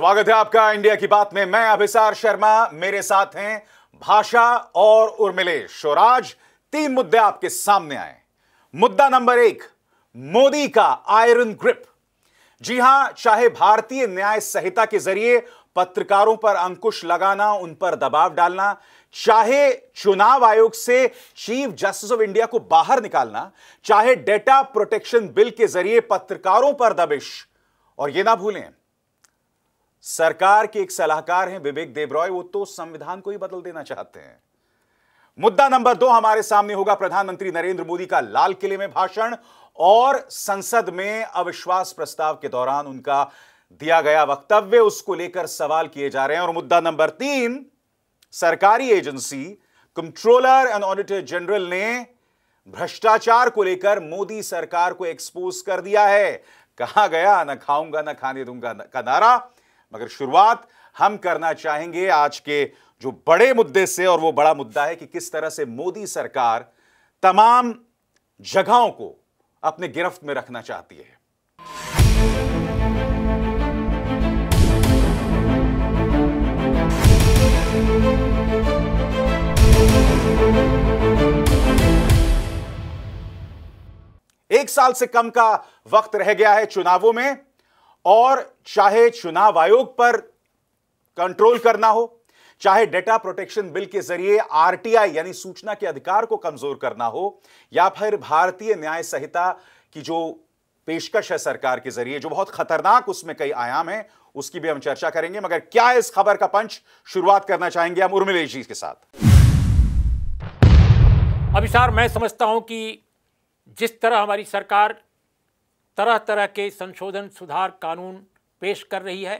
स्वागत है आपका इंडिया की बात में मैं अभिसार शर्मा मेरे साथ हैं भाषा और उर्मिलेश शोराज तीन मुद्दे आपके सामने आए मुद्दा नंबर एक मोदी का आयरन ग्रिप जी हां चाहे भारतीय न्याय संहिता के जरिए पत्रकारों पर अंकुश लगाना उन पर दबाव डालना चाहे चुनाव आयोग से चीफ जस्टिस ऑफ इंडिया को बाहर निकालना चाहे डेटा प्रोटेक्शन बिल के जरिए पत्रकारों पर दबिश और यह ना भूलें सरकार के एक सलाहकार हैं विवेक देवरॉय वो तो संविधान को ही बदल देना चाहते हैं मुद्दा नंबर दो हमारे सामने होगा प्रधानमंत्री नरेंद्र मोदी का लाल किले में भाषण और संसद में अविश्वास प्रस्ताव के दौरान उनका दिया गया वक्तव्य उसको लेकर सवाल किए जा रहे हैं और मुद्दा नंबर तीन सरकारी agency controller and auditor general ने भ्रष्टाचार को लेकर मोदी सरकार को एक्सपोज कर दिया है कहा गया ना खाऊंगा ना खाने दूंगा का नारा मगर शुरुआत हम करना चाहेंगे आज के जो बड़े मुद्दे से और वो बड़ा मुद्दा है कि किस तरह से मोदी सरकार तमाम जगहों को अपने गिरफ्त में रखना चाहती है एक साल से कम का वक्त रह गया है चुनावों में और चाहे चुनाव आयोग पर कंट्रोल करना हो चाहे डेटा प्रोटेक्शन बिल के जरिए आरटीआई यानी सूचना के अधिकार को कमजोर करना हो या फिर भारतीय न्याय संहिता की जो पेशकश है सरकार के जरिए जो बहुत खतरनाक उसमें कई आयाम है उसकी भी हम चर्चा करेंगे मगर क्या इस खबर का पंच शुरुआत करना चाहेंगे हम उर्मिले जी के साथ अभिसार मैं समझता हूं कि जिस तरह हमारी सरकार तरह तरह के संशोधन सुधार कानून पेश कर रही है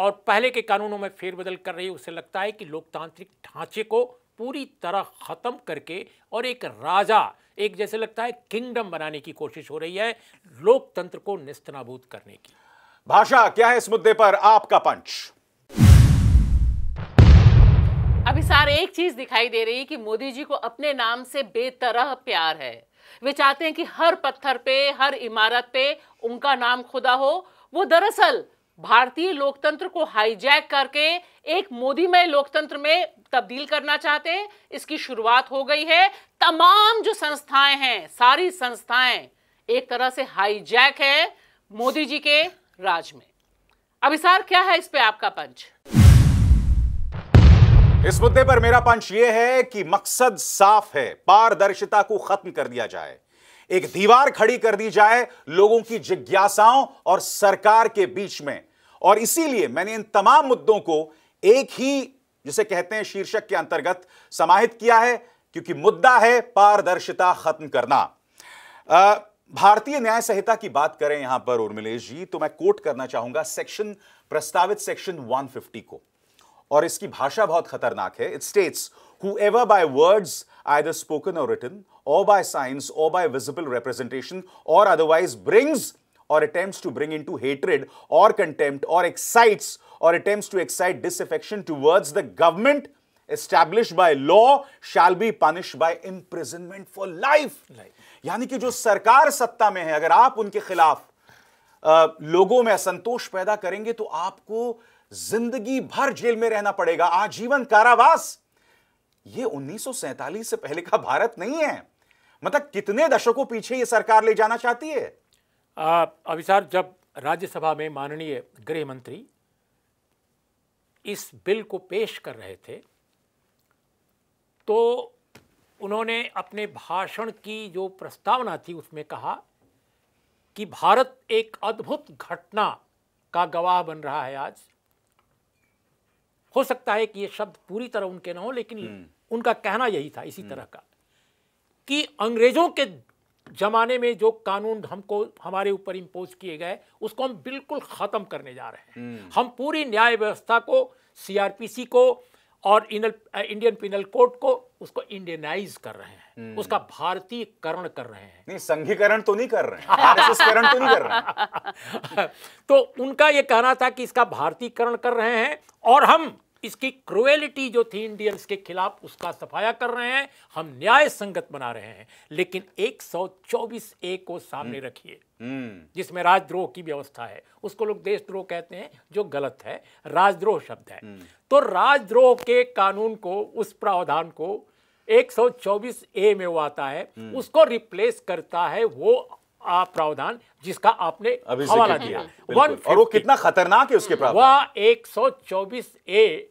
और पहले के कानूनों में फेरबदल कर रही है उसे लगता है कि लोकतांत्रिक ढांचे को पूरी तरह ख़त्म करके और एक राजा एक जैसे लगता है किंगडम बनाने की कोशिश हो रही है लोकतंत्र को निस्तनाबूद करने की भाषा क्या है इस मुद्दे पर आपका पंच अभी सार एक चीज दिखाई दे रही है कि मोदी जी को अपने नाम से बेतरह प्यार है वे चाहते हैं कि हर पत्थर पे हर इमारत पे उनका नाम खुदा हो वो दरअसल भारतीय लोकतंत्र को हाईजैक करके एक मोदीमय लोकतंत्र में तब्दील करना चाहते हैं इसकी शुरुआत हो गई है तमाम जो संस्थाएं हैं सारी संस्थाएं एक तरह से हाईजैक है मोदी जी के राज में अभिसार क्या है इस पे आपका पंच इस मुद्दे पर मेरा पंच यह है कि मकसद साफ है पारदर्शिता को खत्म कर दिया जाए एक दीवार खड़ी कर दी जाए लोगों की जिज्ञासाओं और सरकार के बीच में और इसीलिए मैंने इन तमाम मुद्दों को एक ही जिसे कहते हैं शीर्षक के अंतर्गत समाहित किया है क्योंकि मुद्दा है पारदर्शिता खत्म करना भारतीय न्याय संहिता की बात करें यहां पर उर्मिलेश जी तो मैं कोट करना चाहूंगा सेक्शन प्रस्तावित सेक्शन 150 को और इसकी भाषा बहुत खतरनाक है it states whoever by words either spoken or written or by signs or by visible representation or otherwise brings or attempt to bring into hatred or contempt or excites or attempt to excite disaffection towards the government establish by law shall be punish by imprisonment for life यानी कि जो सरकार सत्ता में है अगर आप उनके खिलाफ आ, लोगों में असंतोष पैदा करेंगे तो आपको जिंदगी भर जेल में रहना पड़ेगा आजीवन कारावास ये 1947 से पहले का भारत नहीं है मतलब कितने दशकों पीछे ये सरकार ले जाना चाहती है अभिसार जब राज्यसभा में माननीय गृह मंत्री इस बिल को पेश कर रहे थे तो उन्होंने अपने भाषण की जो प्रस्तावना थी उसमें कहा कि भारत एक अद्भुत घटना का गवाह बन रहा है आज हो सकता है कि ये शब्द पूरी तरह उनके ना हो लेकिन हम्म। उनका कहना यही था इसी हम्म। तरह का कि अंग्रेजों के जमाने में जो कानून हमको हमारे ऊपर इम्पोज किए गए उसको हम बिल्कुल ख़त्म करने जा रहे हैं हम्म। हम पूरी न्याय व्यवस्था को सीआरपीसी को और इंडियन पिनल कोड को उसको इंडियनाइज कर रहे हैं हम्म। उसका भारतीयकरण कर रहे हैं नहीं संघीकरण तो नहीं कर रहे हैं तो नहीं कर रहे हैं तो उनका यह कहना था कि इसका भारतीयकरण कर रहे हैं और हम इसकी क्रुएलिटी जो थी इंडियंस के खिलाफ उसका सफाया कर रहे हैं हम न्याय संगत बना रहे हैं लेकिन 124 ए को सामने हम्म। रखिए हम्म। जिसमें राजद्रोह की व्यवस्था है उसको लोग देशद्रोह कहते हैं जो गलत है राजद्रोह शब्द है हम्म। तो राजद्रोह के कानून को उस प्रावधान को 124 ए में वो आता है उसको रिप्लेस करता है वो आप प्रावधान जिसका आपने हवाला दिया और वो कितना खतरनाक है उसके प्रावधान वह 124 ए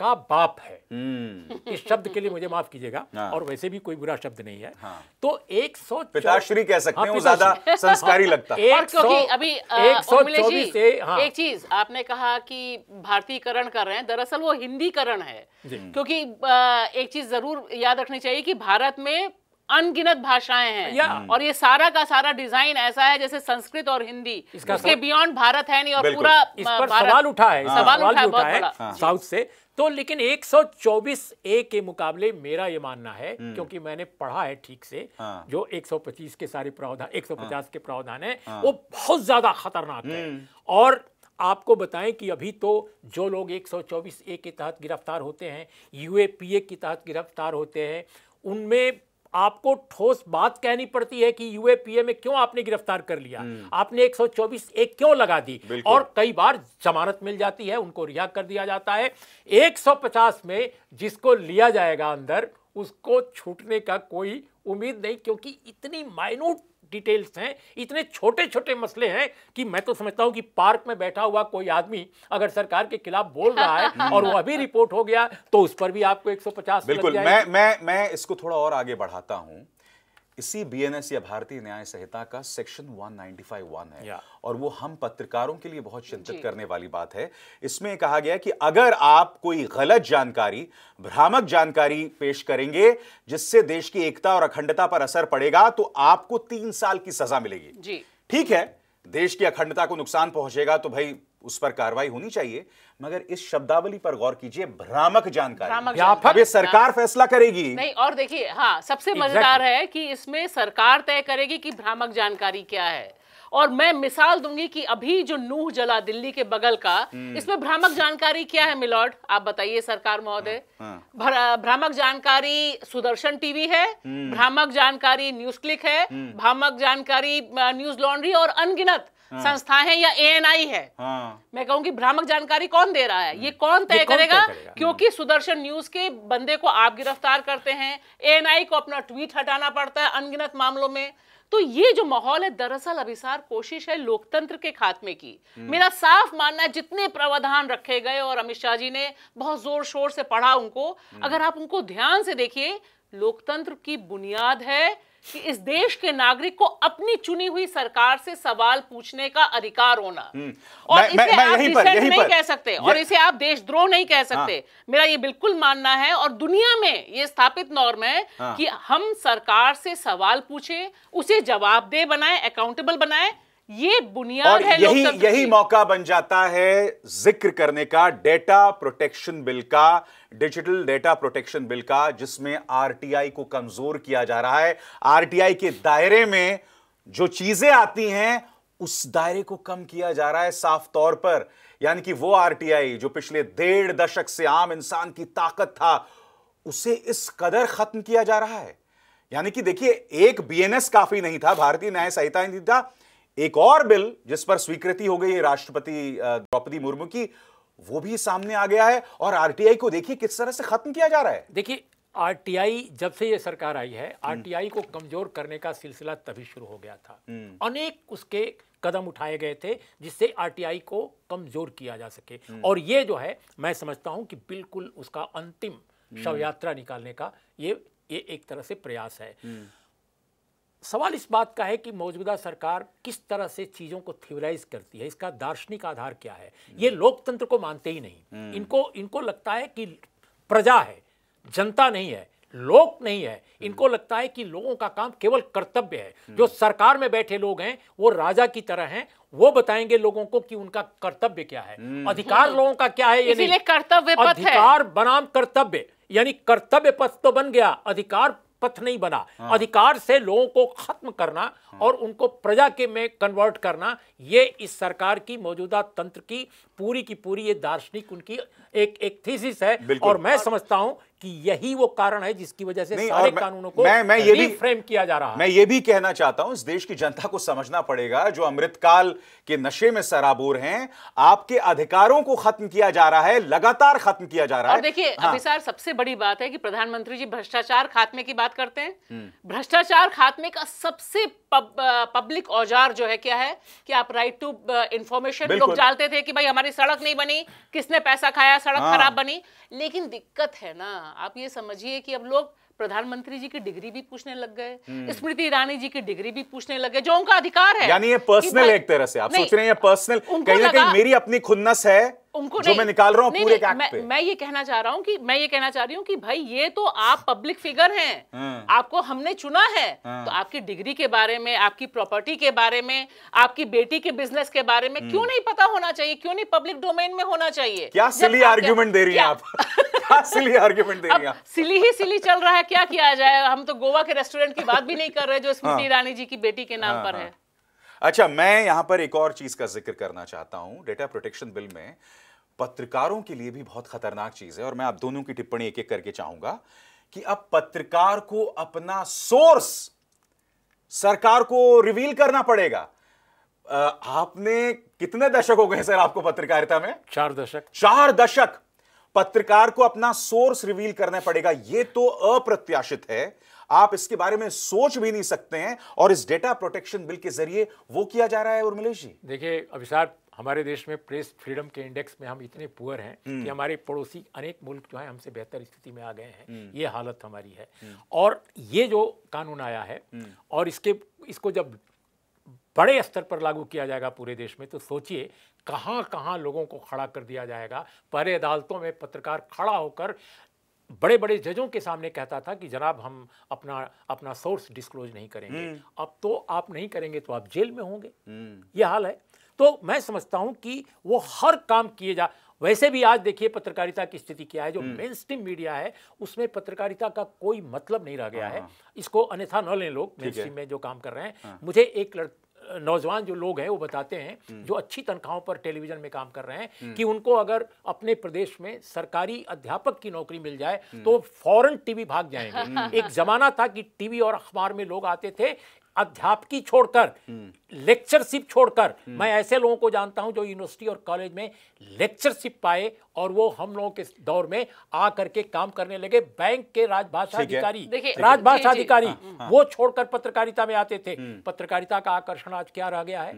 का बाप है हम्म। इस शब्द के लिए मुझे माफ कीजिएगा हाँ। और वैसे भी कोई बुरा शब्द नहीं है हाँ। तो एक सौ पिताश्री कह सकते हाँ, हैं ज्यादा संस्कारी लगता है एक सौ अभी एक सौ चौबीस से हाँ। एक चीज आपने कहा कि भारतीयकरण कर रहे हैं दरअसल वो हिंदीकरण है क्योंकि एक चीज जरूर याद रखनी चाहिए कि भारत में अनगिनत भाषाएं हैं हम्म। और ये सारा का सारा डिजाइन ऐसा है जैसे संस्कृत और हिंदी इसका उसके बियॉन्ड भारत है नहीं और पूरा इस पर सवाल उठा है हाँ। सवाल उठा है हाँ। साउथ से तो लेकिन 124 ए के मुकाबले मेरा ये मानना है हम्म। क्योंकि मैंने पढ़ा है ठीक से हाँ। जो 125 के सारे प्रावधान 150 हाँ। के प्रावधान है हाँ। वो बहुत ज्यादा खतरनाक है हम्म। और आपको बताएं कि अभी तो जो लोग 124 ए के तहत गिरफ्तार होते हैं यूएपीए के तहत गिरफ्तार होते हैं उनमें आपको ठोस बात कहनी पड़ती है कि यूएपीए में क्यों आपने गिरफ्तार कर लिया हम्म। आपने 124 एक क्यों लगा दी और कई बार जमानत मिल जाती है उनको रिहा कर दिया जाता है 150 में जिसको लिया जाएगा अंदर उसको छूटने का कोई उम्मीद नहीं क्योंकि इतनी माइनूट डिटेल्स हैं इतने छोटे छोटे मसले हैं कि मैं तो समझता हूं कि पार्क में बैठा हुआ कोई आदमी अगर सरकार के खिलाफ बोल रहा है और वो अभी रिपोर्ट हो गया तो उस पर भी आपको 150 बिल्कुल मैं मैं मैं इसको थोड़ा और आगे बढ़ाता हूं इसी बीएनएस या भारतीय न्याय संहिता का सेक्शन 195.1 है और वो हम पत्रकारों के लिए बहुत चिंतित करने वाली बात है इसमें कहा गया कि अगर आप कोई गलत जानकारी भ्रामक जानकारी पेश करेंगे जिससे देश की एकता और अखंडता पर असर पड़ेगा तो आपको तीन साल की सजा मिलेगी ठीक है देश की अखंडता को नुकसान पहुंचेगा तो भाई उस पर कार्रवाई होनी चाहिए मगर इस शब्दावली पर गौर कीजिए भ्रामक जानकारी सरकार फैसला करेगी नहीं और देखिए हाँ सबसे मजेदार है कि इसमें सरकार तय करेगी कि भ्रामक जानकारी क्या है और मैं मिसाल दूंगी कि अभी जो नूह जला दिल्ली के बगल का हम्म। इसमें भ्रामक जानकारी क्या है मिलॉर्ड आप बताइए सरकार महोदय हाँ, हाँ। भ्रामक जानकारी सुदर्शन टीवी है हम्म। भ्रामक जानकारी न्यूज क्लिक है हम्म। भ्रामक जानकारी न्यूज लॉन्ड्री और अनगिनत हाँ। संस्था है या एएनआई है हाँ, मैं कहूंगी भ्रामक जानकारी कौन दे रहा है हम्म। ये कौन तय करेगा, करेगा क्योंकि हम्म। सुदर्शन न्यूज के बंदे को आप गिरफ्तार करते हैं एएनआई को अपना ट्वीट हटाना पड़ता है अनगिनत मामलों में तो ये जो माहौल है दरअसल अभिसार कोशिश है लोकतंत्र के खात्मे की हम्म। मेरा साफ मानना है जितने प्रावधान रखे गए और अमित शाह जी ने बहुत जोर शोर से पढ़ा उनको अगर आप उनको ध्यान से देखिए लोकतंत्र की बुनियाद है कि इस देश के नागरिक को अपनी चुनी हुई सरकार से सवाल पूछने का अधिकार होना हम्म। और मैं, इसे मैं, मैं आप डिसेंट नहीं पर, कह सकते और इसे आप देशद्रोह नहीं कह सकते हाँ। मेरा ये बिल्कुल मानना है और दुनिया में ये स्थापित नॉर्म है हाँ। कि हम सरकार से सवाल पूछे उसे जवाबदेह बनाए अकाउंटेबल बनाए ये बुनियाद है यही यही मौका बन जाता है जिक्र करने का डेटा प्रोटेक्शन बिल का डिजिटल डेटा प्रोटेक्शन बिल का जिसमें आरटीआई को कमजोर किया जा रहा है आरटीआई के दायरे में जो चीजें आती हैं उस दायरे को कम किया जा रहा है साफ तौर पर यानी कि वो आरटीआई जो पिछले डेढ़ दशक से आम इंसान की ताकत था उसे इस कदर खत्म किया जा रहा है यानी कि देखिए एक बीएनएस काफी नहीं था भारतीय न्याय संहिता नहीं था एक और बिल जिस पर स्वीकृति हो गई है राष्ट्रपति द्रौपदी मुर्मू की वो भी सामने आ गया है और आरटीआई को देखिए किस तरह से खत्म किया जा रहा है देखिए आरटीआई जब से ये सरकार आई है हम्म। आरटीआई को कमजोर करने का सिलसिला तभी शुरू हो गया था हम्म। अनेक उसके कदम उठाए गए थे जिससे आरटीआई को कमजोर किया जा सके हम्म। और ये जो है मैं समझता हूं कि बिल्कुल उसका अंतिम शव यात्रा निकालने का ये ये एक तरह से प्रयास है सवाल इस बात का है कि मौजूदा सरकार किस तरह से चीज़ों को थ्योराइज करती है इसका दार्शनिक आधार क्या है ये हम्म। लोकतंत्र को मानते ही नहीं हम्म। इनको इनको लगता है कि प्रजा है जनता नहीं है लोक नहीं है हम्म। इनको लगता है कि लोगों का काम केवल कर्तव्य है जो सरकार में बैठे लोग हैं वो राजा की तरह हैं वो बताएंगे लोगों को कि उनका कर्तव्य क्या है अधिकार लोगों का क्या है ये नहीं कर्तव्य अधिकार बनाम कर्तव्य यानी कर्तव्य पथ तो बन गया अधिकार पथ नहीं बना हाँ। अधिकार से लोगों को खत्म करना हाँ। और उनको प्रजा के में कन्वर्ट करना ये इस सरकार की मौजूदा तंत्र की पूरी की पूरी ये दार्शनिक उनकी एक एक थीसिस है और मैं समझता हूं कि यही वो कारण है जिसकी वजह से सारे कानूनों को मैं, मैं ये भी फ्रेम किया जा रहा है मैं ये भी कहना चाहता हूं इस देश की जनता को समझना पड़ेगा जो अमृतकाल के नशे में सराबोर हैं आपके अधिकारों को खत्म किया जा रहा है लगातार खत्म किया जा रहा है देखिए हाँ। अभिसार सबसे बड़ी बात है कि प्रधानमंत्री जी भ्रष्टाचार खात्मे की बात करते हैं हम्म। भ्रष्टाचार खात्मे का सबसे पब्लिक औजार जो है क्या है कि आप राइट टू इंफॉर्मेशन लोग डालते थे कि भाई हमारी सड़क नहीं बनी किसने पैसा खाया सड़क हाँ। खराब बनी लेकिन दिक्कत है ना हाँ आप ये समझिए कि अब लोग प्रधानमंत्री जी की डिग्री भी पूछने लग गए हम्म। स्मृति ईरानी जी की डिग्री भी पूछने लग गए जो उनका अधिकार है यानी ये पर्सनल एक तरह से आप सोच रहे हैं ये पर्सनल कहीं ना कहीं मेरी अपनी खुन्नस है उनको जो मैं निकाल रहा हूँ पूरे नहीं, मैं, मैं ये कहना चाह रहा हूँ कि मैं ये कहना चाह रही हूँ कि भाई ये तो आप पब्लिक हाँ। फिगर हैं हाँ। आपको हमने चुना है हाँ। तो आपकी डिग्री के बारे में आपकी प्रॉपर्टी के बारे में आपकी बेटी के बिजनेस के बारे में हम्म। क्यों नहीं पता होना चाहिए क्यों नहीं पब्लिक डोमेन में होना चाहिए क्या सिली आर्ग्यूमेंट दे रही है आप सिली आर्ग्यूमेंट दे रही है सिली ही सिली चल रहा है क्या किया जाए हम तो गोवा के रेस्टोरेंट की बात भी नहीं कर रहे जो स्मृति ईरानी जी की बेटी के नाम पर है अच्छा मैं यहां पर एक और चीज का जिक्र करना चाहता हूं डेटा प्रोटेक्शन बिल में पत्रकारों के लिए भी बहुत खतरनाक चीज है और मैं आप दोनों की टिप्पणी एक एक करके चाहूंगा कि अब पत्रकार को अपना सोर्स सरकार को रिवील करना पड़ेगा आपने कितने दशक हो गए सर आपको पत्रकारिता में चार दशक चार दशक पत्रकार को अपना सोर्स रिवील करना पड़ेगा यह तो अप्रत्याशित है आप इसके बारे में सोच भी नहीं सकते हैं और इस डेटा प्रोटेक्शन बिल के जरिए वो किया जा रहा है उर्मिलेश जी देखिए अभिषाक हमारे देश में प्रेस फ्रीडम के इंडेक्स में हम इतने पुअर हैं कि हम्म। हमारे पड़ोसी अनेक मुल्क जो हैं हमसे बेहतर स्थिति में आ गए हैं हम्म। ये हालत हमारी है हम्म। और ये जो कानून आया है और इसके इसको जब बड़े स्तर पर लागू किया जाएगा पूरे देश में तो सोचिए कहाँ कहाँ लोगों को खड़ा कर दिया जाएगा पहले अदालतों में पत्रकार खड़ा होकर बड़े बड़े जजों के सामने कहता था कि जनाब हम अपना अपना सोर्स डिस्क्लोज नहीं करेंगे अब तो आप नहीं करेंगे तो आप जेल में होंगे ये हाल है तो मैं समझता हूं कि वो हर काम किए जा वैसे भी आज देखिए पत्रकारिता की स्थिति क्या है जो मेन स्ट्रीम मीडिया है उसमें पत्रकारिता का कोई मतलब नहीं रह गया है हाँ, हाँ। इसको अन्यथा न लें लोग मेन स्ट्रीम में जो काम कर रहे हैं हाँ। मुझे एक लड़ नौजवान जो लोग हैं वो बताते हैं हम्म। जो अच्छी तनख्वाहों पर टेलीविजन में काम कर रहे हैं हम्म। कि उनको अगर अपने प्रदेश में सरकारी अध्यापक की नौकरी मिल जाए हम्म। तो फॉरेन टीवी भाग जाएंगे एक जमाना था कि टीवी और अखबार में लोग आते थे अध्यापकी छोड़कर लेक्चरशिप हम्म। छोड़कर हम्म। मैं ऐसे लोगों को जानता हूं जो यूनिवर्सिटी और कॉलेज में लेक्चरशिप पाए और वो हम लोगों के दौर में आ करके काम करने लगे बैंक के राजभाषा अधिकारी राजभाषा अधिकारी हाँ, हाँ। वो छोड़कर पत्रकारिता में आते थे हम्म। पत्रकारिता का आकर्षण आज क्या रह गया है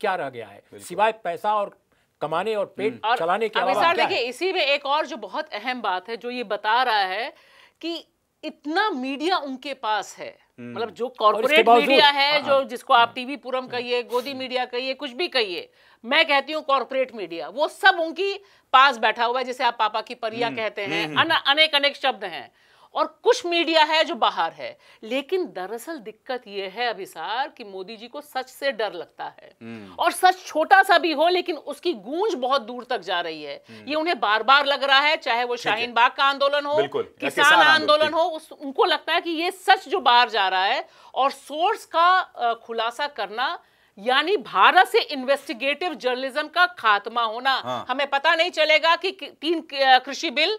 क्या रह गया है सिवाय पैसा और कमाने और पेट चलाने के अलावा देखिए इसी में एक और जो बहुत अहम बात है जो ये बता रहा है कि इतना मीडिया उनके पास है हम्म। मतलब जो कॉर्पोरेट मीडिया है हाँ, जो हाँ। जिसको आप टीवी पुरम हाँ। कहिए गोदी मीडिया कहिए कुछ भी कहिए मैं कहती हूँ कॉर्पोरेट मीडिया वो सब उनकी पास बैठा हुआ है जिसे आप पापा की परिया हम्म, कहते हैं हम्म, अनेक अनेक शब्द हैं और कुछ मीडिया है जो बाहर है लेकिन दरअसल दिक्कत यह है अभिसार कि मोदी जी को सच से डर लगता है हम्म। और सच छोटा सा भी हो लेकिन उसकी गूंज बहुत दूर तक जा रही है हम्म। ये उन्हें बार बार लग रहा है चाहे वो शाहीन बाग का आंदोलन हो किसान आंदोलन हो उस, उनको लगता है कि ये सच जो बाहर जा रहा है और सोर्स का खुलासा करना यानी भारत से इन्वेस्टिगेटिव जर्नलिज्म का खात्मा होना हाँ। हमें पता नहीं चलेगा कि तीन कृषि बिल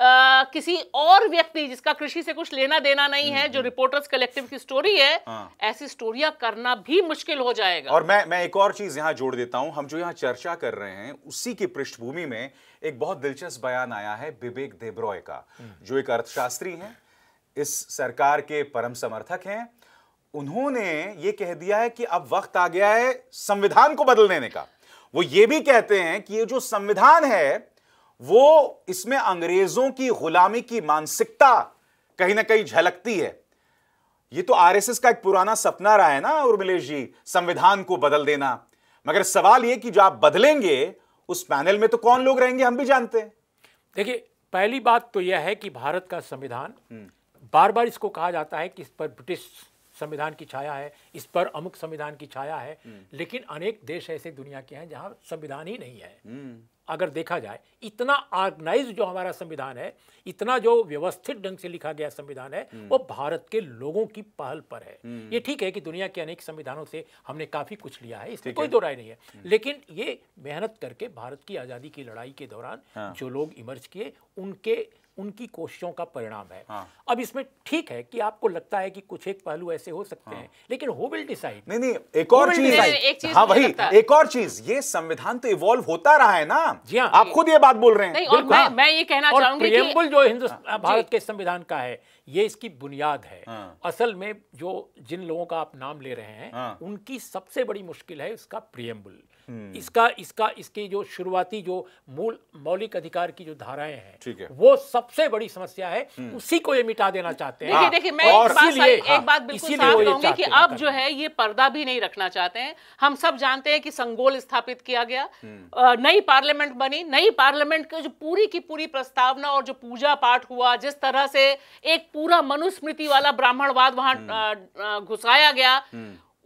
आ, किसी और व्यक्ति जिसका कृषि से कुछ लेना देना नहीं है जो हम्म, हम्म। रिपोर्टर्स कलेक्टिव की स्टोरी है हाँ। ऐसी स्टोरिया करना भी मुश्किल हो जाएगा और मैं मैं एक और चीज यहाँ जोड़ देता हूँ हम जो यहाँ चर्चा कर रहे हैं उसी की पृष्ठभूमि में एक बहुत दिलचस्प बयान आया है विवेक देब्रॉय का हम्म। जो एक अर्थशास्त्री है इस सरकार के परम समर्थक हैं उन्होंने ये कह दिया है कि अब वक्त आ गया है संविधान को बदल देने का वो ये भी कहते हैं कि ये जो संविधान है वो इसमें अंग्रेजों की गुलामी की मानसिकता कहीं ना कहीं झलकती है ये तो आरएसएस का एक पुराना सपना रहा है ना उर्मिलेश जी संविधान को बदल देना मगर सवाल ये कि जो आप बदलेंगे उस पैनल में तो कौन लोग रहेंगे हम भी जानते हैं देखिए पहली बात तो यह है कि भारत का संविधान हम्म। बार बार इसको कहा जाता है कि इस पर ब्रिटिश संविधान की छाया है इस पर अमुक संविधान की छाया है हम्म। लेकिन अनेक देश ऐसे दुनिया के हैं जहां संविधान ही नहीं है हम्म। अगर देखा जाए इतना ऑर्गेनाइज जो हमारा संविधान है इतना जो व्यवस्थित ढंग से लिखा गया संविधान है हम्म। वो भारत के लोगों की पहल पर है हम्म। ये ठीक है कि दुनिया के अनेक संविधानों से हमने काफ़ी कुछ लिया है इसमें कोई दो राय नहीं है हम्म। लेकिन ये मेहनत करके भारत की आज़ादी की लड़ाई के दौरान हाँ। जो लोग इमर्ज किए उनके उनकी कोशिशों का परिणाम है हाँ। अब इसमें ठीक है कि आपको लगता है कि कुछ एक पहलू ऐसे हो सकते हाँ। हैं लेकिन हो विल डिसाइड नहीं नहीं एक और चीज हाँ वही एक और चीज ये संविधान तो इवॉल्व होता रहा है ना जी हाँ आप खुद ये बात बोल रहे हैं और मैं, मैं ये कहना चाहूंगी जो हिंदुस्तान हाँ, भारत के संविधान का है ये इसकी बुनियाद है हाँ। असल में जो जिन लोगों का आप नाम ले रहे हैं हाँ। उनकी सबसे बड़ी मुश्किल है इसका प्रियम्बुल हम्म। इसका इसका इसकी जो शुरुआती जो मूल मौलिक अधिकार की जो धाराएं हैं ठीक है वो सबसे बड़ी समस्या है हम्म। उसी को ये मिटा देना चाहते हैं देखिए हाँ। मैं एक बात एक हाँ, बात बिल्कुल साफ कहूंगी कि अब जो है ये पर्दा भी नहीं रखना चाहते हैं हम सब जानते हैं कि संगोल स्थापित किया गया हम्म। नई पार्लियामेंट बनी नई पार्लियामेंट की जो पूरी की पूरी प्रस्तावना और जो पूजा पाठ हुआ जिस तरह से एक पूरा मनुस्मृति वाला ब्राह्मणवाद वहां घुसाया गया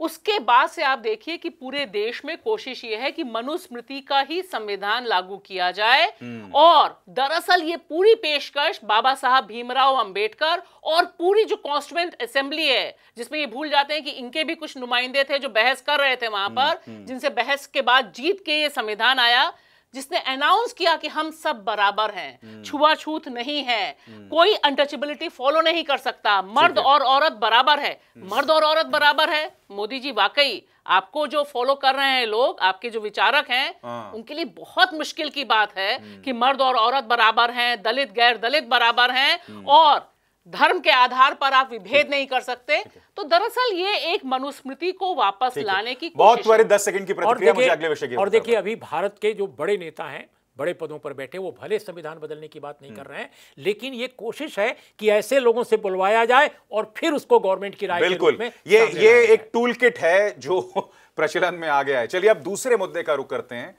उसके बाद से आप देखिए कि पूरे देश में कोशिश यह है कि मनुस्मृति का ही संविधान लागू किया जाए हम्म। और दरअसल ये पूरी पेशकश बाबा साहब भीमराव अंबेडकर और पूरी जो कॉन्स्टिट्यूंट असेंबली है जिसमें ये भूल जाते हैं कि इनके भी कुछ नुमाइंदे थे जो बहस कर रहे थे वहां हम्म, पर हम्म। जिनसे बहस के बाद जीत के ये संविधान आया जिसने अनाउंस किया कि हम सब बराबर हैं हम्म। छुआछूत नहीं है हम्म। कोई अनटचेबिलिटी फॉलो नहीं कर सकता मर्द और औरत बराबर है हम्म। मर्द और औरत बराबर है मोदी जी वाकई आपको जो फॉलो कर रहे हैं लोग आपके जो विचारक हैं हाँ। उनके लिए बहुत मुश्किल की बात है कि मर्द और औरत बराबर हैं दलित गैर दलित बराबर हैं और धर्म के आधार पर आप विभेद नहीं कर सकते तो दरअसल ये एक मनुस्मृति को वापस लाने की बहुत दस सेकंड की प्रतिक्रिया और देखिए अभी भारत के जो बड़े नेता हैं बड़े पदों पर बैठे वो भले संविधान बदलने की बात नहीं हम्म। कर रहे हैं लेकिन ये कोशिश है कि ऐसे लोगों से बुलवाया जाए और फिर उसको गवर्नमेंट की राय बिल्कुल में ये ये एक टूल किट है जो प्रचलन में आ गया है चलिए अब दूसरे मुद्दे का रुख करते हैं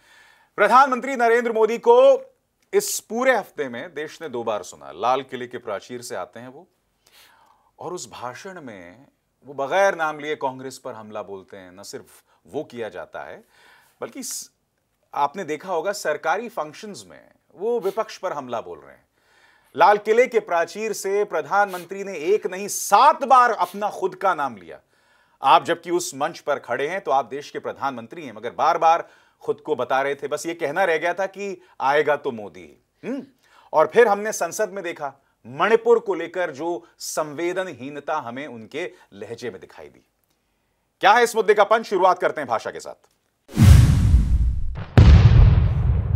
प्रधानमंत्री नरेंद्र मोदी को इस पूरे हफ्ते में देश ने दो बार सुना लाल किले के प्राचीर से आते हैं वो और उस भाषण में वो बगैर नाम लिए कांग्रेस पर हमला बोलते हैं न सिर्फ वो किया जाता है बल्कि आपने देखा होगा सरकारी फंक्शंस में वो विपक्ष पर हमला बोल रहे हैं लाल किले के प्राचीर से प्रधानमंत्री ने एक नहीं सात बार अपना खुद का नाम लिया आप जबकि उस मंच पर खड़े हैं तो आप देश के प्रधानमंत्री हैं मगर बार बार खुद को बता रहे थे बस ये कहना रह गया था कि आएगा तो मोदी हम्म? और फिर हमने संसद में देखा मणिपुर को लेकर जो संवेदनहीनता हमें उनके लहजे में दिखाई दी क्या है इस मुद्दे का पंच शुरुआत करते हैं भाषा के साथ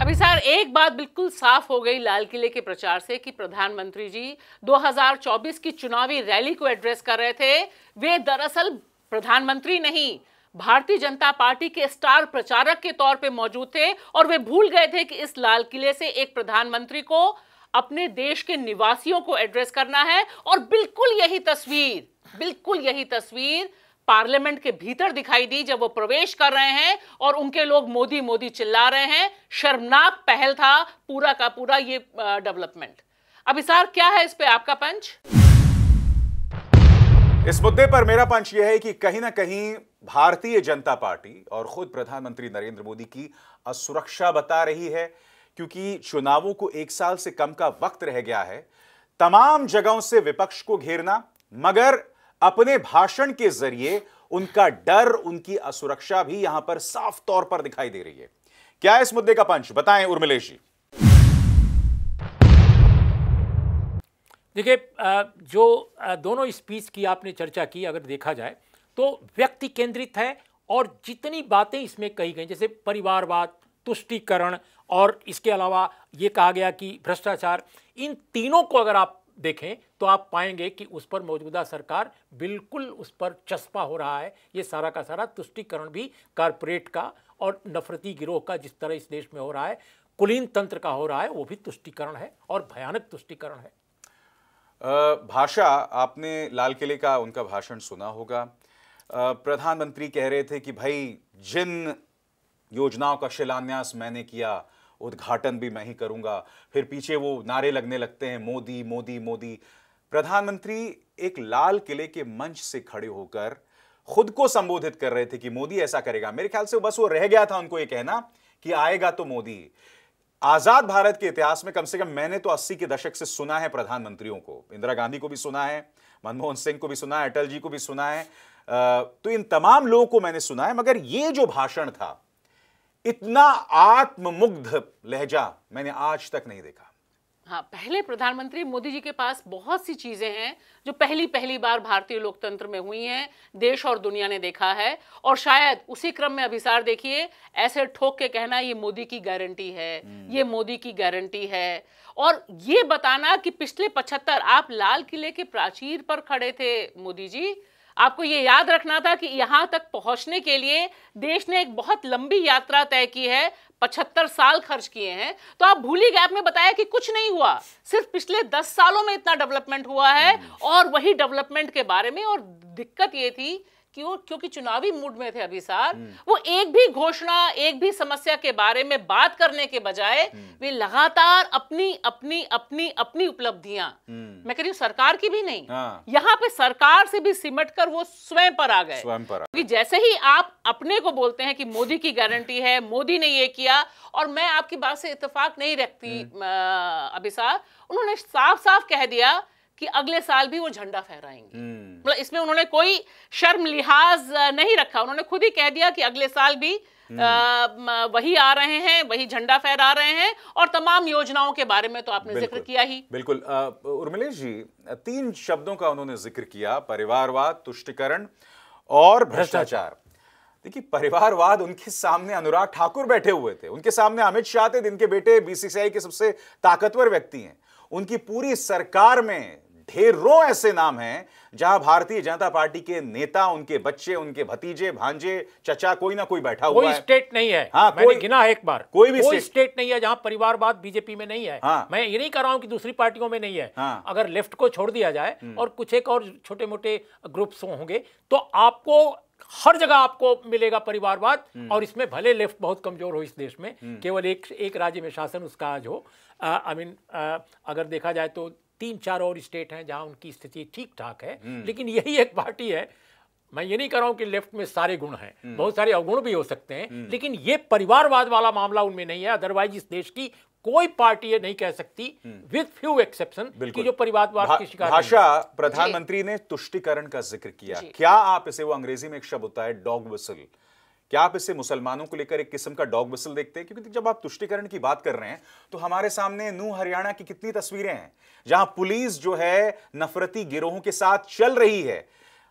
अभी सर एक बात बिल्कुल साफ हो गई लाल किले के प्रचार से कि प्रधानमंत्री जी 2024 की चुनावी रैली को एड्रेस कर रहे थे वे दरअसल प्रधानमंत्री नहीं भारतीय जनता पार्टी के स्टार प्रचारक के तौर पे मौजूद थे और वे भूल गए थे कि इस लाल किले से एक प्रधानमंत्री को अपने देश के निवासियों को एड्रेस करना है और बिल्कुल यही तस्वीर बिल्कुल यही तस्वीर पार्लियामेंट के भीतर दिखाई दी जब वो प्रवेश कर रहे हैं और उनके लोग मोदी मोदी चिल्ला रहे हैं शर्मनाक पहल था पूरा का पूरा ये डेवलपमेंट अब इसार क्या है इस पे आपका पंच इस मुद्दे पर मेरा पंच यह है कि कहीं ना कहीं भारतीय जनता पार्टी और खुद प्रधानमंत्री नरेंद्र मोदी की असुरक्षा बता रही है क्योंकि चुनावों को एक साल से कम का वक्त रह गया है तमाम जगहों से विपक्ष को घेरना मगर अपने भाषण के जरिए उनका डर उनकी असुरक्षा भी यहां पर साफ तौर पर दिखाई दे रही है क्या इस मुद्दे का पंच बताएं उर्मिलेश जी देखिए जो दोनों स्पीच की आपने चर्चा की अगर देखा जाए तो व्यक्ति केंद्रित है और जितनी बातें इसमें कही गई जैसे परिवारवाद तुष्टिकरण और इसके अलावा ये कहा गया कि भ्रष्टाचार इन तीनों को अगर आप देखें तो आप पाएंगे कि उस पर मौजूदा सरकार बिल्कुल उस पर चस्पा हो रहा है ये सारा का सारा तुष्टिकरण भी कारपोरेट का और नफरती गिरोह का जिस तरह इस देश में हो रहा है कुलीन तंत्र का हो रहा है वो भी तुष्टिकरण है और भयानक तुष्टिकरण है भाषा आपने लाल किले का उनका भाषण सुना होगा प्रधानमंत्री कह रहे थे कि भाई जिन योजनाओं का शिलान्यास मैंने किया उद्घाटन भी मैं ही करूंगा फिर पीछे वो नारे लगने लगते हैं मोदी मोदी मोदी प्रधानमंत्री एक लाल किले के मंच से खड़े होकर खुद को संबोधित कर रहे थे कि मोदी ऐसा करेगा मेरे ख्याल से बस वो रह गया था उनको ये कहना कि आएगा तो मोदी आजाद भारत के इतिहास में कम से कम मैंने तो 80 के दशक से सुना है प्रधानमंत्रियों को इंदिरा गांधी को भी सुना है मनमोहन सिंह को भी सुना है अटल जी को भी सुना है तो इन तमाम लोगों को मैंने सुना है मगर ये जो भाषण था इतना आत्ममुग्ध लहजा मैंने आज तक नहीं देखा हाँ पहले प्रधानमंत्री मोदी जी के पास बहुत सी चीजें हैं जो पहली पहली बार भारतीय लोकतंत्र में हुई हैं देश और दुनिया ने देखा है और शायद उसी क्रम में अभिसार देखिए ऐसे ठोक के कहना ये मोदी की गारंटी है हम्म। ये मोदी की गारंटी है और ये बताना कि पिछले पचहत्तर आप लाल किले के प्राचीर पर खड़े थे मोदी जी आपको ये याद रखना था कि यहाँ तक पहुँचने के लिए देश ने एक बहुत लंबी यात्रा तय की है पचहत्तर साल खर्च किए हैं तो आप भूली गैप में बताया कि कुछ नहीं हुआ सिर्फ पिछले दस सालों में इतना डेवलपमेंट हुआ है hmm. और वही डेवलपमेंट के बारे में और दिक्कत ये थी क्यों क्योंकि चुनावी मूड में थे अभी साहब हम्म। वो एक भी घोषणा एक भी समस्या के बारे में बात करने के बजाय हम्म। वे लगातार अपनी अपनी अपनी अपनी उपलब्धियां हम्म। मैं कह रही हूँ सरकार की भी नहीं हाँ। यहाँ पे सरकार से भी सिमट कर वो स्वयं पर आ गए क्योंकि जैसे ही आप अपने को बोलते हैं कि मोदी की गारंटी है मोदी ने ये किया और मैं आपकी बात से इतफाक नहीं रखती अभी साहब उन्होंने साफ साफ कह दिया कि अगले साल भी वो झंडा फहराएंगे हम्म। मतलब इसमें उन्होंने कोई शर्म लिहाज नहीं रखा उन्होंने खुद ही कह दिया कि अगले साल भी आ, हम्म। वही आ रहे हैं वही झंडा फहरा रहे हैं और तमाम योजनाओं के बारे में तो आपने जिक्र किया ही बिल्कुल उर्मिलेश जी तीन शब्दों का उन्होंने जिक्र किया परिवारवाद तुष्टिकरण और भ्रष्टाचार देखिए परिवारवाद उनके सामने अनुराग ठाकुर बैठे हुए थे उनके सामने अमित शाह थे जिनके बेटे बीसीसीआई के सबसे ताकतवर व्यक्ति हैं उनकी पूरी सरकार में ढेरों ऐसे नाम हैं जहां भारतीय जनता पार्टी के नेता उनके बच्चे उनके भतीजे भांजे चचा कोई ना कोई बैठा कोई हुआ है स्टेट नहीं है हाँ, मैंने कोई, गिना एक बार कोई भी कोई स्टेट, स्टेट नहीं है जहां परिवारवाद बीजेपी में नहीं है हाँ, मैं ये नहीं कर रहा हूं कि दूसरी पार्टियों में नहीं है हाँ, अगर लेफ्ट को छोड़ दिया जाए हम्म। और कुछ एक और छोटे मोटे ग्रुप्स होंगे तो आपको हर जगह आपको मिलेगा परिवारवाद हम्म। और इसमें भले लेफ्ट बहुत कमजोर हो इस देश में हम्म। केवल एक एक राज्य में शासन उसका आज हो आई मीन अगर देखा जाए तो तीन चार और स्टेट हैं जहां उनकी स्थिति ठीक ठाक है हम्म। लेकिन यही एक पार्टी है मैं ये नहीं कह रहा हूं कि लेफ्ट में सारे गुण हैं हम्म। बहुत सारे अवगुण भी हो सकते हैं हम्म। लेकिन ये परिवारवाद वाला मामला उनमें नहीं है अदरवाइज इस देश की कोई पार्टी ये नहीं कह सकती विद फ्यू एक्सेप्शन कि जो परिवारवाद की शिकार भाषा प्रधानमंत्री ने तुष्टिकरण का जिक्र किया क्या आप इसे वो अंग्रेजी में एक शब्द होता है डॉग विसल क्या आप इसे मुसलमानों को लेकर एक किस्म का डॉग बिसल देखते हैं क्योंकि जब आप तुष्टिकरण की बात कर रहे हैं तो हमारे सामने नू हरियाणा की कितनी तस्वीरें हैं जहां पुलिस जो है नफरती गिरोहों के साथ चल रही है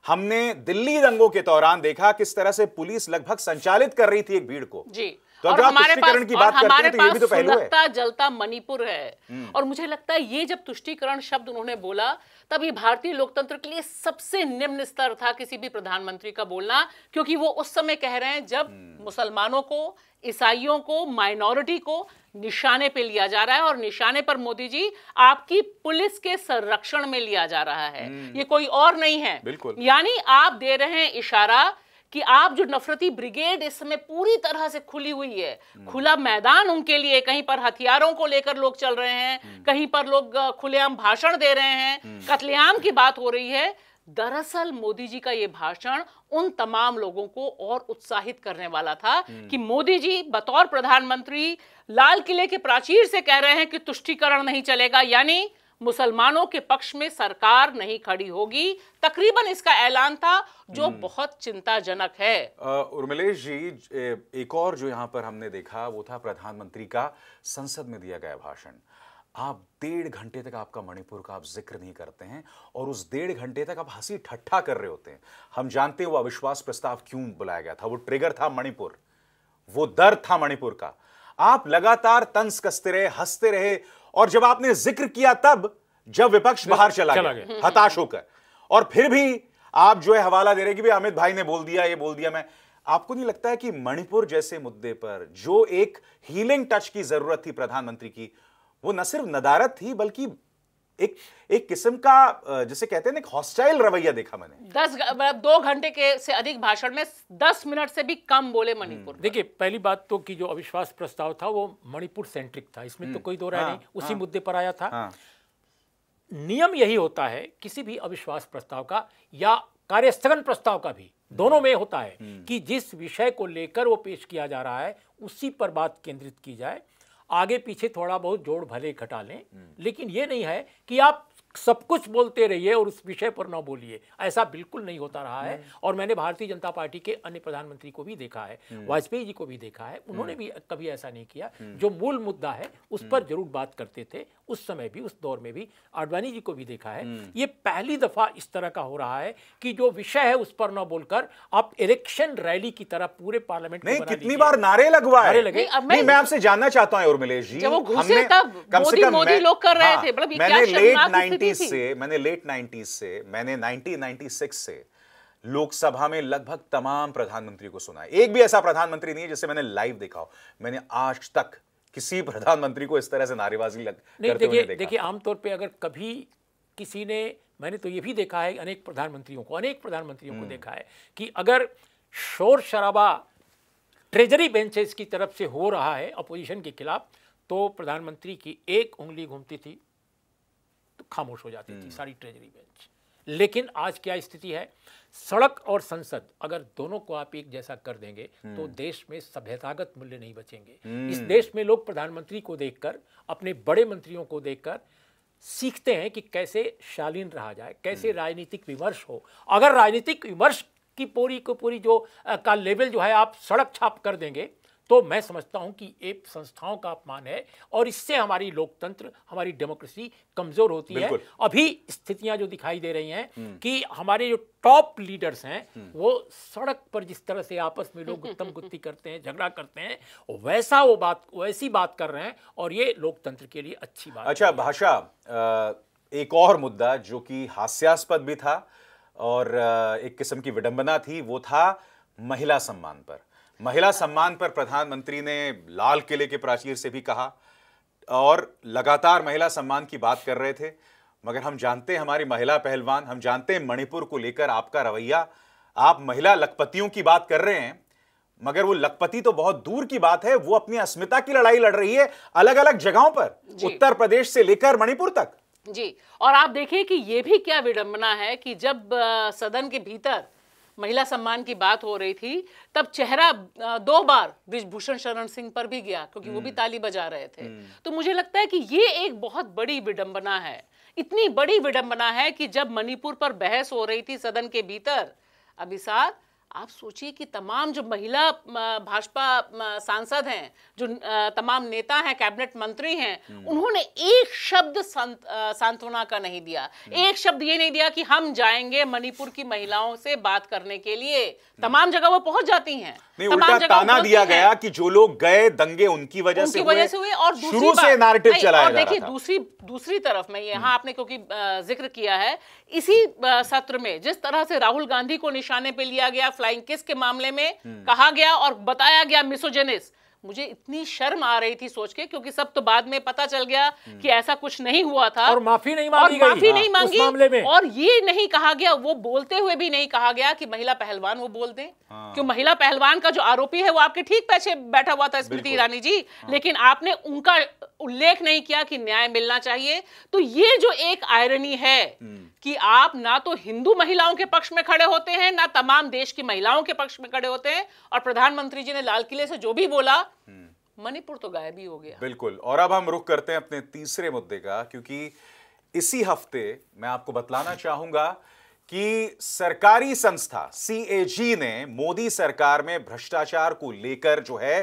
हमने दिल्ली दंगों के दौरान देखा किस तरह से पुलिस लगभग संचालित कर रही थी एक भीड़ को जी तो और हमारे पास की बात और हमारे तो तो पास तो सुलगता जलता मणिपुर है हम्म। और मुझे लगता है ये जब तुष्टिकरण शब्द उन्होंने बोला तब ये भारतीय लोकतंत्र के लिए सबसे निम्न स्तर था किसी भी प्रधानमंत्री का बोलना क्योंकि वो उस समय कह रहे हैं जब हम्म। मुसलमानों को ईसाइयों को माइनॉरिटी को निशाने पे लिया जा रहा है और निशाने पर मोदी जी आपकी पुलिस के संरक्षण में लिया जा रहा है हम्म। ये कोई और नहीं है यानी आप दे रहे हैं इशारा कि आप जो नफरती ब्रिगेड इस समय पूरी तरह से खुली हुई है हम्म। खुला मैदान उनके लिए कहीं पर हथियारों को लेकर लोग चल रहे हैं हम्म। कहीं पर लोग खुलेआम भाषण दे रहे हैं हम्म। कतलेआम की बात हो रही है दरअसल मोदी जी का यह भाषण उन तमाम लोगों को और उत्साहित करने वाला था कि मोदी जी बतौर प्रधानमंत्री लाल किले के प्राचीर से कह रहे हैं कि तुष्टिकरण नहीं चलेगा यानी मुसलमानों के पक्ष में सरकार नहीं खड़ी होगी तकरीबन इसका ऐलान था जो हम्म। बहुत चिंताजनक है उर्मिलेश जी एक और जो यहाँ पर हमने देखा वो था प्रधानमंत्री का संसद में दिया गया भाषण आप डेढ़ घंटे तक आपका मणिपुर का आप जिक्र नहीं करते हैं और उस डेढ़ घंटे तक आप हंसी ठट्ठा कर रहे होते हैं हम जानते हैं वो अविश्वास प्रस्ताव क्यों बुलाया गया था वो ट्रिगर था मणिपुर वो दर्द था मणिपुर का आप लगातार तंस कसते रहे हंसते रहे और जब आपने जिक्र किया तब जब विपक्ष बाहर चला, गया, हताश होकर और फिर भी आप जो है हवाला दे रहे कि भाई अमित भाई ने बोल दिया ये बोल दिया मैं आपको नहीं लगता है कि मणिपुर जैसे मुद्दे पर जो एक हीलिंग टच की जरूरत थी प्रधानमंत्री की वो न सिर्फ नदारत थी बल्कि एक एक किस्म का जैसे कहते हैं ना हॉस्टाइल रवैया देखा मैंने दस मतलब दो घंटे के से अधिक भाषण में दस मिनट से भी कम बोले हम्म, मणिपुर देखिए पहली बात तो कि जो अविश्वास प्रस्ताव था वो मणिपुर सेंट्रिक था इसमें तो हम्म, कोई दौरा हाँ, नहीं हाँ। उसी मुद्दे पर आया था हाँ। नियम यही होता है किसी भी अविश्वास प्रस्ताव का या कार्यस्थगन प्रस्ताव का भी हम्म। दोनों में होता है कि जिस विषय को लेकर वो पेश किया जा रहा है उसी पर बात केंद्रित की जाए आगे पीछे थोड़ा बहुत जोड़ भले घटा लें हम्म। लेकिन ये नहीं है कि आप सब कुछ बोलते रहिए और उस विषय पर ना बोलिए ऐसा बिल्कुल नहीं होता रहा है हम्म। और मैंने भारतीय जनता पार्टी के अन्य प्रधानमंत्री को भी देखा है हम्म। वाजपेयी जी को भी देखा है उन्होंने हम्म। भी कभी ऐसा नहीं किया जो मूल मुद्दा है उस पर जरूर बात करते थे उस समय भी उस दौर में भी आडवाणी जी को भी देखा है ये पहली दफा इस तरह का हो रहा है कि जो विषय है उस पर ना बोलकर आप इलेक्शन रैली की तरह पूरे पार्लियामेंट में कितनी बार नारे नारे लगे मैं आपसे जानना चाहता हूँ जी मोदी लोग कर रहे हाँ, थे मतलब नाइन्टीज से मैंने लेट नाइन्टीज से मैंने नाइनटीन नाइनटी सिक्स से लोकसभा में लगभग तमाम प्रधानमंत्री को सुना है एक भी ऐसा प्रधानमंत्री नहीं है जिसे मैंने लाइव देखा हो मैंने आज तक किसी प्रधानमंत्री को इस तरह से नारेबाजी लग करते हुए देखिए आमतौर पर अगर कभी किसी ने मैंने तो ये भी देखा है अनेक प्रधानमंत्रियों को अनेक प्रधानमंत्रियों को हम्म। देखा है कि अगर शोर शराबा ट्रेजरी बेंचेस की तरफ से हो रहा है अपोजिशन के खिलाफ तो प्रधानमंत्री की एक उंगली घूमती थी तो खामोश हो जाती थी हम्म। सारी ट्रेजरी बेंच लेकिन आज क्या स्थिति है सड़क और संसद अगर दोनों को आप एक जैसा कर देंगे तो हम्म। देश में सभ्यतागत मूल्य नहीं बचेंगे इस हम्म। देश में लोग प्रधानमंत्री को देखकर अपने बड़े मंत्रियों को देखकर सीखते हैं कि कैसे शालीन रहा जाए कैसे राजनीतिक विमर्श हो अगर राजनीतिक विमर्श की पूरी को पूरी जो का लेवल जो है आप सड़क छाप कर देंगे तो मैं समझता हूं कि ये संस्थाओं का अपमान है और इससे हमारी लोकतंत्र हमारी डेमोक्रेसी कमजोर होती है अभी स्थितियां जो दिखाई दे रही हैं हम्म। कि हमारे जो टॉप लीडर्स हैं हम्म। वो सड़क पर जिस तरह से आपस में लोग गुत्तम गुत्ती करते हैं झगड़ा करते हैं वैसा वो बात वैसी बात कर रहे हैं और ये लोकतंत्र के लिए अच्छी बात अच्छा भाषा एक और मुद्दा जो कि हास्यास्पद भी था और एक किस्म की विडंबना थी वो था महिला सम्मान पर महिला सम्मान पर प्रधानमंत्री ने लाल किले के प्राचीर से भी कहा और लगातार महिला सम्मान की बात कर रहे थे मगर हम जानते हैं हमारी महिला पहलवान हम जानते हैं मणिपुर को लेकर आपका रवैया आप महिला लखपतियों की बात कर रहे हैं मगर वो लखपति तो बहुत दूर की बात है वो अपनी अस्मिता की लड़ाई लड़ रही है अलग अलग जगहों पर उत्तर प्रदेश से लेकर मणिपुर तक जी और आप देखिए कि ये भी क्या विडंबना है कि जब सदन के भीतर महिला सम्मान की बात हो रही थी तब चेहरा दो बार ब्रिजभूषण शरण सिंह पर भी गया क्योंकि वो भी हम्म। ताली बजा रहे थे हम्म। तो मुझे लगता है कि ये एक बहुत बड़ी विडंबना है इतनी बड़ी विडंबना है कि जब मणिपुर पर बहस हो रही थी सदन के भीतर अभिसार आप सोचिए कि तमाम जो महिला भाजपा सांसद हैं जो तमाम नेता हैं कैबिनेट मंत्री हैं हम्म। उन्होंने एक शब्द सांत्वना का नहीं दिया हम्म। एक शब्द ये नहीं दिया कि हम जाएंगे मणिपुर की महिलाओं से बात करने के लिए हम्म। तमाम जगह वो पहुंच जाती हैं नहीं उल्टा ताना दिया गया कि जो लोग गए दंगे उनकी वजह से वजह से हुए और शुरू से नैरेटिव चलाया और देखिए दूसरी दूसरी तरफ में यहाँ हम्म। आपने क्योंकि जिक्र किया है इसी सत्र में जिस तरह से राहुल गांधी को निशाने पे लिया गया फ्लाइंग किस के मामले में हम्म। कहा गया और बताया गया मिसोजेनिस मुझे इतनी शर्म आ रही थी सोच के क्योंकि सब तो बाद में पता चल गया हम्म। कि ऐसा कुछ नहीं हुआ था और माफी नहीं मांगी और माफी नहीं हाँ, मांगी मामले में और ये नहीं कहा गया वो बोलते हुए भी नहीं कहा गया कि महिला पहलवान वो बोल दें हाँ। क्यों महिला पहलवान का जो आरोपी है वो आपके ठीक पैसे बैठा हुआ था स्मृति ईरानी जी हाँ। लेकिन आपने उनका उल्लेख नहीं किया कि न्याय मिलना चाहिए तो ये जो एक आयरनी है हम्म। कि आप ना तो हिंदू महिलाओं के पक्ष में खड़े होते हैं ना तमाम देश की महिलाओं के पक्ष में खड़े होते हैं और प्रधानमंत्री जी ने लाल किले से जो भी बोला हम्म। मणिपुर तो गायब ही हो गया बिल्कुल और अब हम रुख करते हैं अपने तीसरे मुद्दे का क्योंकि इसी हफ्ते मैं आपको बतलाना चाहूंगा कि सरकारी संस्था सी ने मोदी सरकार में भ्रष्टाचार को लेकर जो है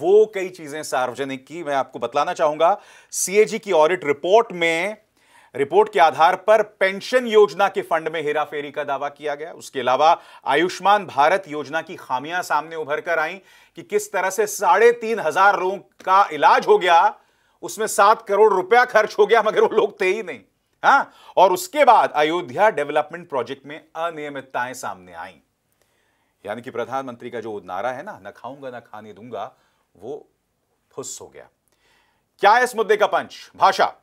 वो कई चीजें सार्वजनिक की मैं आपको बतलाना चाहूंगा सीएजी की ऑडिट रिपोर्ट में रिपोर्ट के आधार पर पेंशन योजना के फंड में हेराफेरी का दावा किया गया उसके अलावा आयुष्मान भारत योजना की खामियां सामने उभर कर आई कि किस तरह से साढ़े तीन हजार लोगों का इलाज हो गया उसमें सात करोड़ रुपया खर्च हो गया मगर वो लोग थे ही नहीं हा? और उसके बाद अयोध्या डेवलपमेंट प्रोजेक्ट में अनियमितताएं सामने आई यानी कि प्रधानमंत्री का जो नारा है ना न खाऊंगा ना खाने दूंगा वो फुस हो गया क्या है इस मुद्दे का पंच भाषा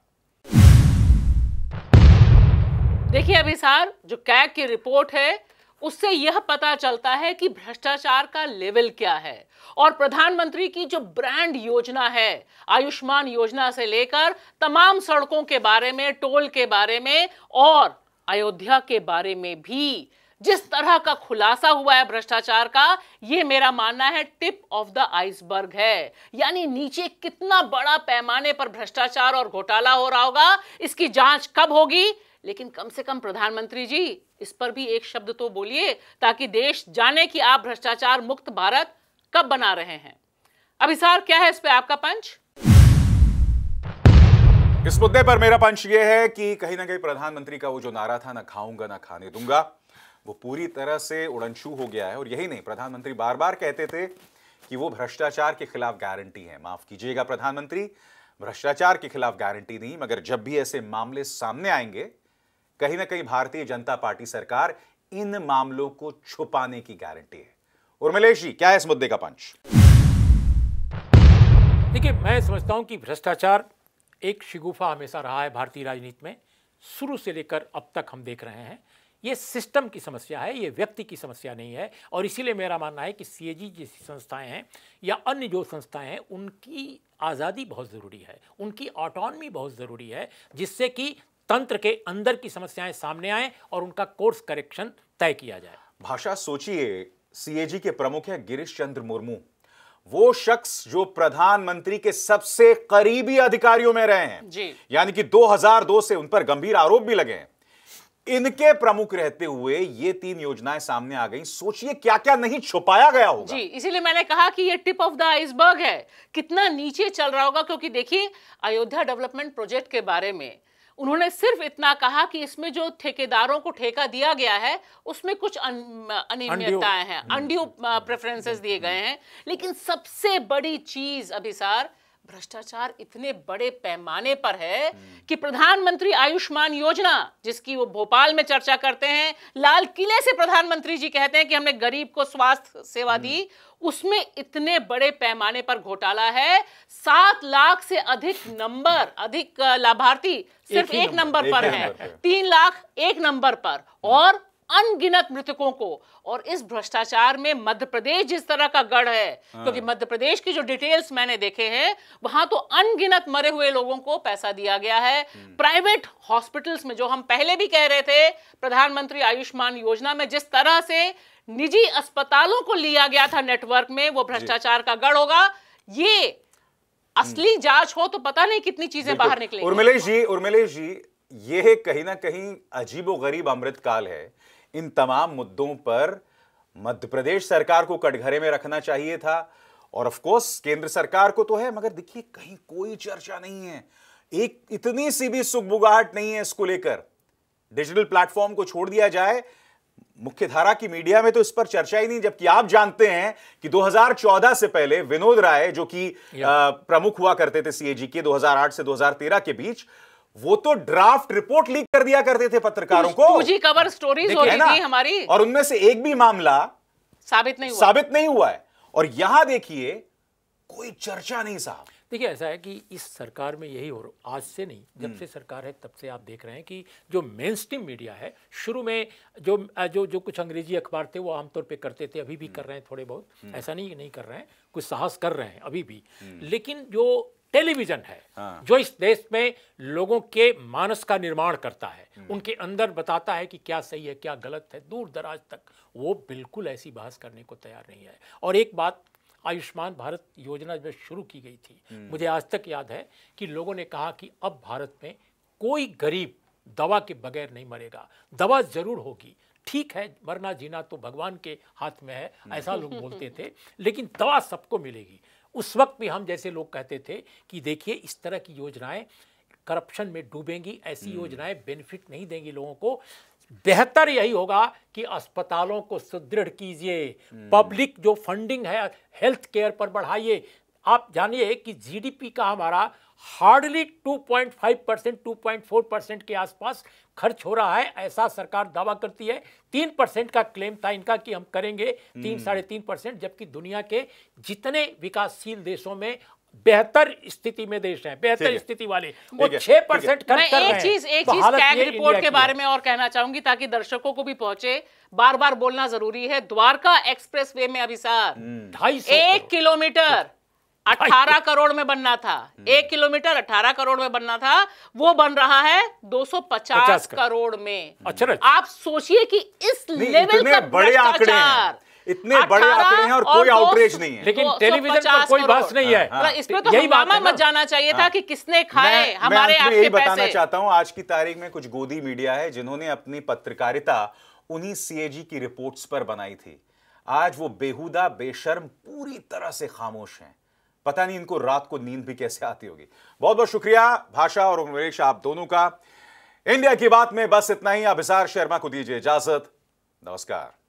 देखिए सार जो कैग की रिपोर्ट है उससे यह पता चलता है कि भ्रष्टाचार का लेवल क्या है और प्रधानमंत्री की जो ब्रांड योजना है आयुष्मान योजना से लेकर तमाम सड़कों के बारे में टोल के बारे में और अयोध्या के बारे में भी जिस तरह का खुलासा हुआ है भ्रष्टाचार का यह मेरा मानना है टिप ऑफ द आइसबर्ग है यानी नीचे कितना बड़ा पैमाने पर भ्रष्टाचार और घोटाला हो रहा होगा इसकी जांच कब होगी लेकिन कम से कम प्रधानमंत्री जी इस पर भी एक शब्द तो बोलिए ताकि देश जाने कि आप भ्रष्टाचार मुक्त भारत कब बना रहे हैं अभिसार क्या है इस पर आपका पंच इस मुद्दे पर मेरा पंच यह है कि कहीं ना कहीं प्रधानमंत्री का वो जो नारा था ना खाऊंगा ना खाने दूंगा वो पूरी तरह से उड़नछू हो गया है और यही नहीं प्रधानमंत्री बार बार कहते थे कि वो भ्रष्टाचार के खिलाफ गारंटी है माफ कीजिएगा प्रधानमंत्री भ्रष्टाचार के खिलाफ गारंटी नहीं मगर जब भी ऐसे मामले सामने आएंगे कहीं ना कहीं भारतीय जनता पार्टी सरकार इन मामलों को छुपाने की गारंटी है उर्मिलेश जी क्या है इस मुद्दे का पंच देखिए मैं समझता हूं कि भ्रष्टाचार एक शिगुफा हमेशा रहा है भारतीय राजनीति में शुरू से लेकर अब तक हम देख रहे हैं ये सिस्टम की समस्या है ये व्यक्ति की समस्या नहीं है और इसीलिए मेरा मानना है कि सी जैसी संस्थाएं हैं या अन्य जो संस्थाएं हैं उनकी आज़ादी बहुत ज़रूरी है उनकी ऑटोनमी बहुत ज़रूरी है जिससे कि तंत्र के अंदर की समस्याएं सामने आएं और उनका कोर्स करेक्शन तय किया जाए भाषा सोचिए सीएजी के प्रमुख है गिरीश चंद्र मुर्मू वो शख्स जो प्रधानमंत्री के सबसे करीबी अधिकारियों में रहे हैं यानी कि 2002 से उन पर गंभीर आरोप भी लगे हैं इनके प्रमुख रहते हुए ये तीन योजनाएं सामने आ गई सोचिए क्या क्या नहीं छुपाया गया होगा जी इसीलिए मैंने कहा कि ये टिप ऑफ द आइसबर्ग है कितना नीचे चल रहा होगा क्योंकि देखिए अयोध्या डेवलपमेंट प्रोजेक्ट के बारे में उन्होंने सिर्फ इतना कहा कि इसमें जो ठेकेदारों को ठेका दिया गया है उसमें कुछ अनियमितताएं हैं अनड्यू प्रेफरेंसेस दिए गए हैं लेकिन सबसे बड़ी चीज अभिसार भ्रष्टाचार इतने बड़े पैमाने पर है कि प्रधानमंत्री आयुष्मान योजना जिसकी वो भोपाल में चर्चा करते हैं लाल किले से प्रधानमंत्री जी कहते हैं कि हमने गरीब को स्वास्थ्य सेवा दी हम्म। उसमें इतने बड़े पैमाने पर घोटाला है सात लाख से अधिक नंबर अधिक लाभार्थी सिर्फ एक, एक नंबर, नंबर पर है तीन लाख एक नंबर पर हम्म। और अनगिनत मृतकों को और इस भ्रष्टाचार में मध्य प्रदेश जिस तरह का गढ़ है हाँ। क्योंकि मध्य प्रदेश की जो डिटेल्स मैंने देखे हैं वहां तो अनगिनत मरे हुए लोगों को पैसा दिया गया है हम्म। प्राइवेट हॉस्पिटल्स में जो हम पहले भी कह रहे थे प्रधानमंत्री आयुष्मान योजना में जिस तरह से निजी अस्पतालों को लिया गया था नेटवर्क में वो भ्रष्टाचार का गढ़ होगा ये असली हम्म। जांच हो तो पता नहीं कितनी चीजें बाहर निकलेंगी उर्मिलेश जी उर्मिलेश जी ये कहीं ना कहीं अजीबो गरीब अमृतकाल है इन तमाम मुद्दों पर मध्य प्रदेश सरकार को कटघरे में रखना चाहिए था और ऑफ कोर्स केंद्र सरकार को तो है मगर देखिए कहीं कोई चर्चा नहीं है एक इतनी सी भी सुखबुगाहट नहीं है इसको लेकर डिजिटल प्लेटफॉर्म को छोड़ दिया जाए मुख्य धारा की मीडिया में तो इस पर चर्चा ही नहीं जबकि आप जानते हैं कि 2014 से पहले विनोद राय जो कि प्रमुख हुआ करते थे सीएजी के 2008 से 2013 के बीच वो तो ड्राफ्ट रिपोर्ट लीक कर दिया करते थे पत्रकारों को जी कवर स्टोरीज हो रही थी हमारी और उनमें से एक भी मामला साबित नहीं हुआ साबित नहीं हुआ है और यहां देखिए कोई चर्चा नहीं साहब देखिए ऐसा है कि इस सरकार में यही हो रहा आज से नहीं जब हम्म। से सरकार है तब से आप देख रहे हैं कि जो मेन स्ट्रीम मीडिया है शुरू में जो जो जो कुछ अंग्रेजी अखबार थे वो आमतौर पे करते थे अभी भी कर हम्म। रहे हैं थोड़े बहुत हम्म। ऐसा नहीं नहीं कर रहे हैं कुछ साहस कर रहे हैं अभी भी लेकिन जो टेलीविजन है हाँ। जो इस देश में लोगों के मानस का निर्माण करता है उनके अंदर बताता है कि क्या सही है क्या गलत है दूर दराज तक वो बिल्कुल ऐसी बहस करने को तैयार नहीं है और एक बात आयुष्मान भारत योजना जब शुरू की गई थी हम्म। मुझे आज तक याद है कि लोगों ने कहा कि अब भारत में कोई गरीब दवा के बगैर नहीं मरेगा दवा जरूर होगी ठीक है मरना जीना तो भगवान के हाथ में है ऐसा लोग बोलते थे लेकिन दवा सबको मिलेगी उस वक्त भी हम जैसे लोग कहते थे कि देखिए इस तरह की योजनाएं करप्शन में डूबेंगी ऐसी हम्म। योजनाएं बेनिफिट नहीं देंगी लोगों को बेहतर यही होगा कि अस्पतालों को सुदृढ़ कीजिए पब्लिक हम्म। जो फंडिंग है हेल्थ केयर पर बढ़ाइए आप जानिए कि जीडीपी का हमारा हार्डली 2.5 परसेंट टू परसेंट के आसपास खर्च हो रहा है ऐसा सरकार दावा करती है तीन परसेंट का क्लेम था इनका कि हम करेंगे तीन हम्म। साढ़े तीन परसेंट जबकि दुनिया के जितने विकासशील देशों में बेहतर स्थिति में देश है बेहतर स्थिति वाले वो छह परसेंट खर्च कर एक चीज एक चीज कैग रिपोर्ट के बारे में और कहना चाहूंगी ताकि दर्शकों को भी पहुंचे बार बार बोलना जरूरी है द्वारका एक्सप्रेस वे में अभी सर हम्म। ढाई एक किलोमीटर अठारह करोड़ में बनना था हम्म। एक किलोमीटर अठारह करोड़ में बनना था वो बन रहा है दो सौ पचास करोड़ में अच्छा, अच्छा आप सोचिए कि इस लेवल का बड़े आंकड़े इतने बड़े आंकड़े हैं और, और कोई आउटरेज नहीं है लेकिन टेलीविजन पर कोई बहस नहीं है हाँ। तो यही बात मत जाना चाहिए था हाँ। कि किसने खाए हमारे आपके यही बताना चाहता हूं आज की तारीख में कुछ गोदी मीडिया है जिन्होंने अपनी पत्रकारिता उन्हीं सीएजी की रिपोर्ट्स पर बनाई थी आज वो बेहुदा बेशर्म पूरी तरह से खामोश हैं पता नहीं इनको रात को नींद भी कैसे आती होगी बहुत बहुत शुक्रिया भाषा और उमेश आप दोनों का इंडिया की बात में बस इतना ही अभिसार शर्मा को दीजिए इजाजत नमस्कार